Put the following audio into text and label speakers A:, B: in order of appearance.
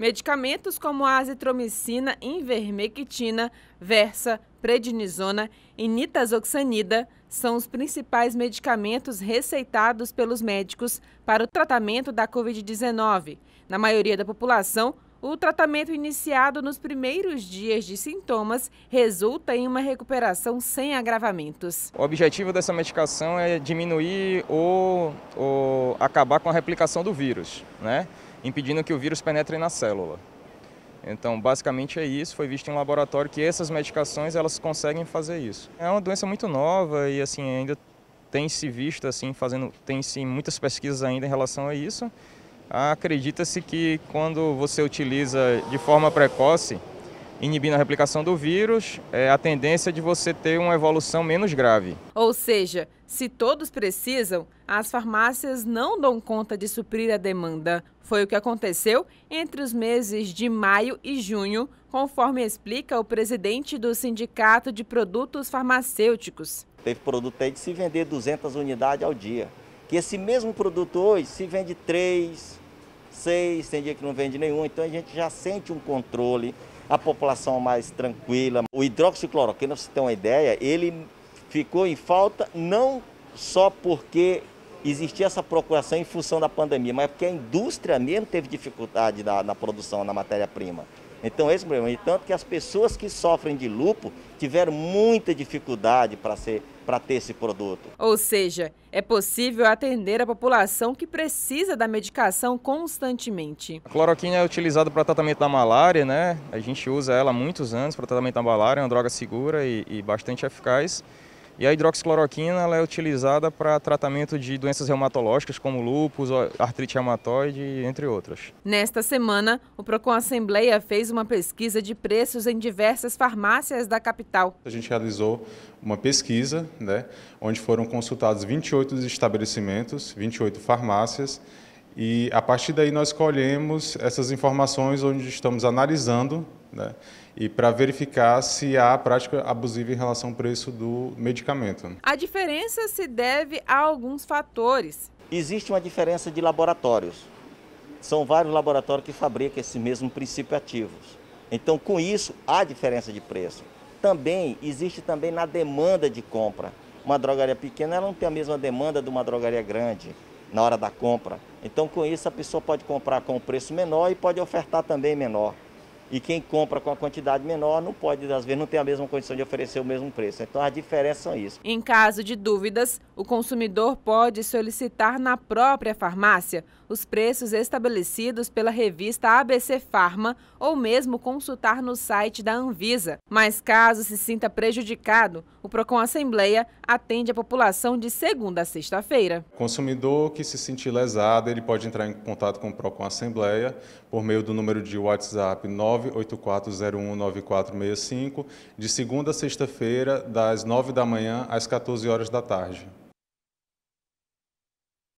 A: Medicamentos como a azitromicina, invermectina, versa, prednisona e nitazoxanida são os principais medicamentos receitados pelos médicos para o tratamento da Covid-19. Na maioria da população, o tratamento iniciado nos primeiros dias de sintomas resulta em uma recuperação sem agravamentos.
B: O objetivo dessa medicação é diminuir ou, ou acabar com a replicação do vírus, né? impedindo que o vírus penetre na célula. Então, basicamente é isso. Foi visto em um laboratório que essas medicações elas conseguem fazer isso. É uma doença muito nova e assim ainda tem se visto assim fazendo, tem se muitas pesquisas ainda em relação a isso. Acredita-se que quando você utiliza de forma precoce inibindo a replicação do vírus, é a tendência de você ter uma evolução menos grave.
A: Ou seja, se todos precisam, as farmácias não dão conta de suprir a demanda. Foi o que aconteceu entre os meses de maio e junho, conforme explica o presidente do Sindicato de Produtos Farmacêuticos.
C: Teve produto aí de se vender 200 unidades ao dia. Que esse mesmo produto hoje se vende 3, 6, tem dia que não vende nenhum. Então a gente já sente um controle a população mais tranquila. O hidroxicloroquina, para você tem uma ideia, ele ficou em falta não só porque existia essa procuração em função da pandemia, mas porque a indústria mesmo teve dificuldade na, na produção, na matéria-prima. Então esse é o problema. E tanto que as pessoas que sofrem de lúpus tiveram muita dificuldade para ser para ter esse produto.
A: Ou seja, é possível atender a população que precisa da medicação constantemente. A
C: cloroquina é
B: utilizada para tratamento da malária, né? A gente usa ela há muitos anos para tratamento da malária, é uma droga segura e, e bastante eficaz. E a hidroxicloroquina ela é utilizada para tratamento de doenças reumatológicas como lúpus, artrite reumatoide, entre outras.
A: Nesta semana, o Procon Assembleia fez uma pesquisa de preços em diversas farmácias da capital.
D: A gente realizou uma pesquisa, né, onde foram consultados 28 estabelecimentos, 28 farmácias, e a partir daí nós colhemos essas informações onde estamos analisando né, e para verificar se há prática abusiva em relação ao preço do medicamento.
A: A diferença se deve a alguns fatores.
C: Existe uma diferença de laboratórios. São vários laboratórios que fabricam esse mesmo princípio ativo. Então, com isso, há diferença de preço. Também existe também na demanda de compra. Uma drogaria pequena ela não tem a mesma demanda de uma drogaria grande na hora da compra. Então, com isso, a pessoa pode comprar com um preço menor e pode ofertar também menor. E quem compra com a quantidade menor não pode, às vezes, não tem a mesma condição de oferecer o mesmo preço. Então, as diferenças são isso.
A: Em caso de dúvidas, o consumidor pode solicitar na própria farmácia os preços estabelecidos pela revista ABC Farma ou mesmo consultar no site da Anvisa. Mas caso se sinta prejudicado, o Procon Assembleia atende a população de segunda a sexta-feira.
D: Consumidor que se sentir lesado, ele pode entrar em contato com o Procon Assembleia por meio do número de WhatsApp 9 984019465, de segunda a sexta-feira, das 9 da manhã às 14 horas da tarde.